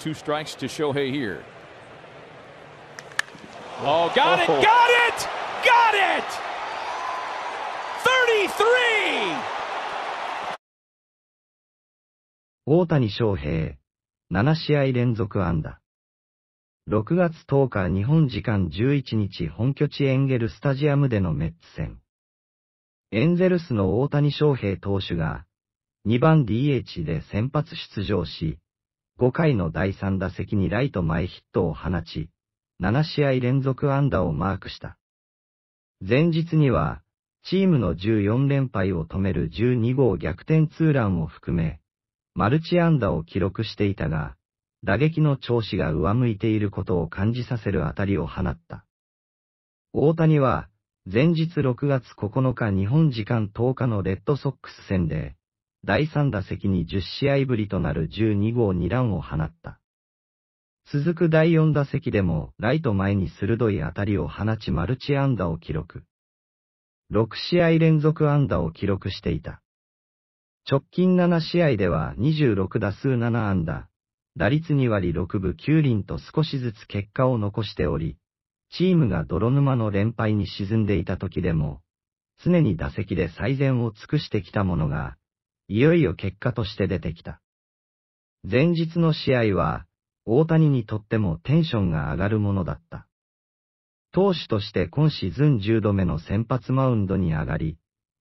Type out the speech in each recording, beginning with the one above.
Two strikes to Shohei here. Oh, got oh. it, got it, got it! 大谷翔平、7試合連続安打。6月10日日本時間11日本拠地エンゲルスタジアムでのメッツ戦。エンゼルスの大谷翔平投手が2番 DH で先発出場し、5回の第3打席にライト前ヒットを放ち、7試合連続安打をマークした。前日には、チームの14連敗を止める12号逆転ツーランを含め、マルチ安打を記録していたが、打撃の調子が上向いていることを感じさせる当たりを放った。大谷は、前日6月9日日本時間10日のレッドソックス戦で、第3打席に10試合ぶりとなる12号2ランを放った。続く第4打席でも、ライト前に鋭い当たりを放ちマルチ安打を記録。6試合連続安打を記録していた。直近7試合では26打数7安打、打率2割6分9厘と少しずつ結果を残しており、チームが泥沼の連敗に沈んでいた時でも、常に打席で最善を尽くしてきたものが、いよいよ結果として出てきた。前日の試合は、大谷にとってもテンションが上がるものだった。投手として今シーズン10度目の先発マウンドに上がり、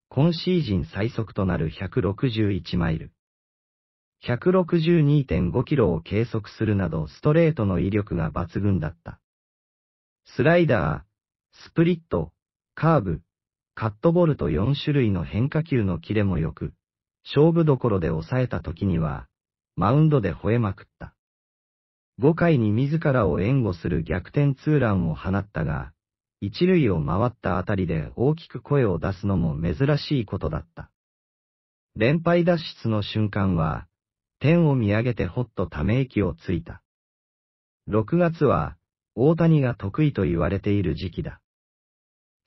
今シーズン最速となる161マイル。162.5キロを計測するなどストレートの威力が抜群だった。スライダー、スプリット、カーブ、カットボールと4種類の変化球のキレも良く、勝負どころで抑えた時には、マウンドで吠えまくった。5回に自らを援護する逆転ツーランを放ったが、一塁を回ったあたりで大きく声を出すのも珍しいことだった。連敗脱出の瞬間は、天を見上げてほっとため息をついた。6月は、大谷が得意と言われている時期だ。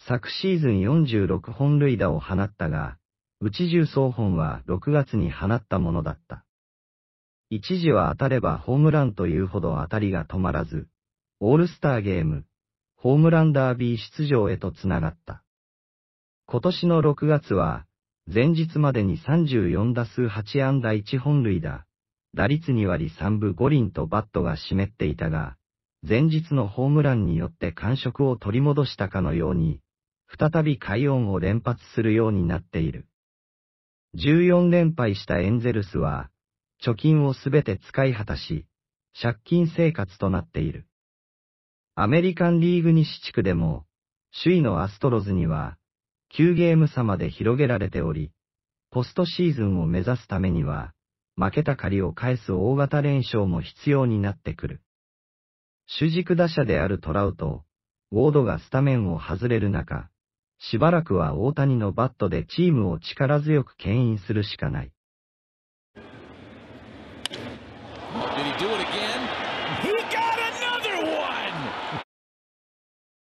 昨シーズン46本塁打を放ったが、内重総本は6月に放ったものだった。一時は当たればホームランというほど当たりが止まらず、オールスターゲーム、ホームランダービー出場へとつながった。今年の6月は、前日までに34打数8安打1本塁打、打率2割3分5厘とバットが湿っていたが、前日のホームランによって感触を取り戻したかのように、再び快音を連発するようになっている。14連敗したエンゼルスは、貯金をすべて使い果たし、借金生活となっている。アメリカンリーグ西地区でも、首位のアストロズには、9ゲーム差まで広げられており、ポストシーズンを目指すためには、負けた借りを返す大型連勝も必要になってくる。主軸打者であるトラウト、ウォードがスタメンを外れる中、しばらくは大谷のバットでチームを力強く牽引するしかない。Did he do it again? He got another one!